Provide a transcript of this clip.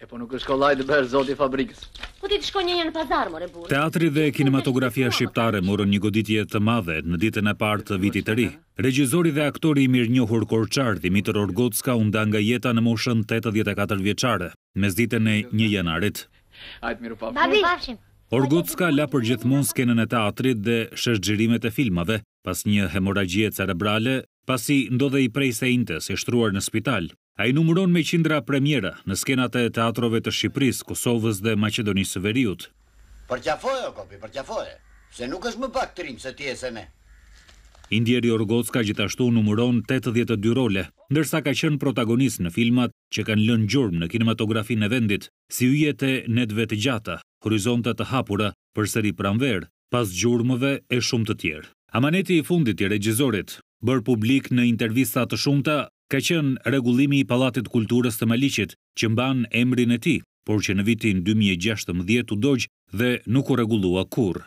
E po nuk është kollaj të bërë zoti fabrikës. Po ti të shko një një në pazar, more burë. Teatri dhe kinematografia shqiptare morën një goditje të madhe në ditën e partë të vitit të ri. Regjizori dhe aktori i mirë njohur Korçar, Dimitër Orgocka, unda nga jeta në moshën 84 vjeqare, mes ditën e një janarit. Ajtë miru papë. Babi, babshim. Orgutska la për gjithmon skenën e teatrit dhe shëshgjërimet e filmave, pas një hemoragje cerebrale, pasi ndodhe i prej se inte e shtruar në spital. A i numëron me qindra premjera në skenat e teatrove të Shqipëris, Kosovës dhe Macedonisë Veriut. Për kopi, për se nuk është më pak të se ti e me. Indjeri Orgotska gjithashtu numëron 82 role, ndërsa ka qënë protagonist në filmat që kanë lënë gjurëm në kinematografin e vendit, si ujet e nedve të gjata, horizonta të hapura për sëri pramverë, pas gjurmëve e shumë të tjerë. Amaneti i fundit i regjizorit, bërë publik në intervista të shumëta, ka qenë regullimi i Palatit Kulturës të Malicit që mban emrin e ti, por që në vitin 2016 u dojgjë dhe nuk u regullua kur.